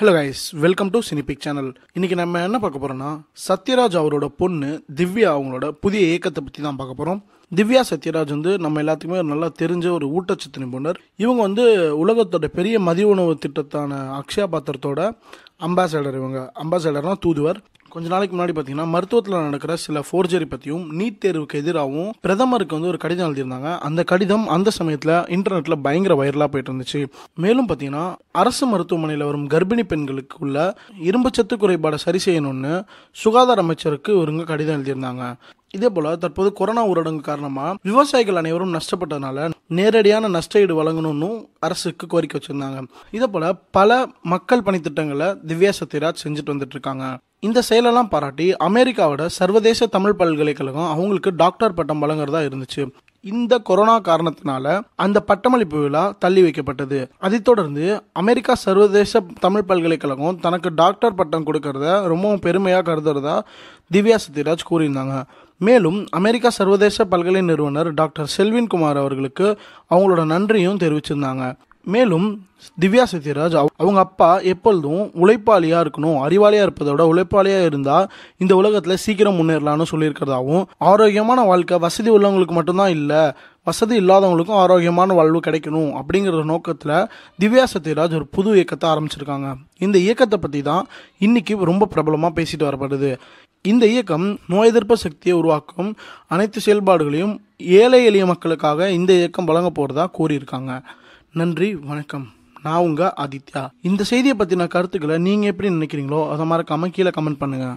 hello guys welcome to cinepick channel இன்னைக்கு நம்ம என்ன பார்க்க போறோம்னா சத்யராஜ் அவரோட பொண்ணு திவ்யா அவங்களோட புதிய இயக்கத்தை பற்றி தான் பார்க்க போகிறோம் திவ்யா சத்யராஜ் வந்து நம்ம எல்லாத்துக்குமே ஒரு நல்லா தெரிஞ்ச ஒரு ஊட்டச்சத்து நிபுணர் இவங்க வந்து உலகத்தோட பெரிய மதிய உணவு திட்டத்தான அக்ஷயா பாத்திரத்தோட அம்பாசடர் இவங்க அம்பாசடர்னா தூதுவர் கொஞ்ச நாளைக்கு முன்னாடி பார்த்தீங்கன்னா மருத்துவத்தில் நடக்கிற சில ஃபோர்ஜரி பற்றியும் நீட் தேர்வுக்கு எதிராகவும் பிரதமருக்கு வந்து ஒரு கடிதம் எழுதியிருந்தாங்க அந்த கடிதம் அந்த சமயத்தில் இன்டர்நெட்டில் பயங்கர வைரலாக போயிட்டு இருந்துச்சு மேலும் பாத்தீங்கன்னா அரசு மருத்துவமனையில் வரும் கர்ப்பிணி பெண்களுக்கு உள்ள இரும்புச்சத்து குறைபாடு சரி செய்யணும்னு சுகாதார அமைச்சருக்கு ஒருங்க கடிதம் எழுதியிருந்தாங்க இதே போல தற்போது கொரோனா ஊரடங்கு காரணமா விவசாயிகள் அனைவரும் நஷ்டப்பட்டதுனால நேரடியான நஷ்ட ஈடு வழங்கணும்னு அரசுக்கு கோரிக்கை வச்சிருந்தாங்க இதே போல பல மக்கள் பணி திட்டங்களை திவ்யா சத்யராஜ் செஞ்சுட்டு வந்துட்டு இருக்காங்க இந்த செயலெல்லாம் பாராட்டி அமெரிக்காவோட சர்வதேச தமிழ் பல்கலைக்கழகம் அவங்களுக்கு டாக்டர் பட்டம் வழங்குறதா இருந்துச்சு இந்த கொரோனா காரணத்தினால அந்த பட்டமளிப்பு விழா தள்ளி வைக்கப்பட்டது அதைத் தொடர்ந்து அமெரிக்கா சர்வதேச தமிழ் பல்கலைக்கழகம் தனக்கு டாக்டர் பட்டம் கொடுக்கறத ரொம்பவும் பெருமையாக கருதுறதா திவ்யா சத்யராஜ் கூறியிருந்தாங்க மேலும் அமெரிக்கா சர்வதேச பல்கலை நிறுவனர் டாக்டர் செல்வின்குமார் அவர்களுக்கு அவங்களோட நன்றியும் தெரிவிச்சிருந்தாங்க மேலும் திவ்யா சத்யராஜ் அவங்க அப்பா எப்பொழுதும் உழைப்பாளியாக இருக்கணும் அறிவாளியாக இருப்பதை விட உழைப்பாளியாக இருந்தால் இந்த உலகத்தில் சீக்கிரம் முன்னேறலாம்னு சொல்லியிருக்கிறதாகவும் ஆரோக்கியமான வாழ்க்கை வசதி உள்ளவங்களுக்கு மட்டும்தான் இல்லை வசதி இல்லாதவங்களுக்கும் ஆரோக்கியமான வாழ்வு கிடைக்கணும் அப்படிங்கிற நோக்கத்தில் திவ்யா சத்யராஜ் ஒரு புது இயக்கத்தை ஆரம்பிச்சிருக்காங்க இந்த இயக்கத்தை பற்றி தான் இன்றைக்கி ரொம்ப பிரபலமாக பேசிட்டு வரப்படுது இந்த இயக்கம் நோய் எதிர்ப்பு சக்தியை உருவாக்கும் அனைத்து செயல்பாடுகளையும் ஏழை எளிய மக்களுக்காக இந்த இயக்கம் வழங்க போகிறதா கூறியிருக்காங்க நன்றி வணக்கம் நான் உங்கள் ஆதித்யா இந்த செய்தியை பற்றின கருத்துக்களை நீங்கள் எப்படி நினைக்கிறீங்களோ அதை மறக்காமல் கீழே கமெண்ட் பண்ணுங்கள்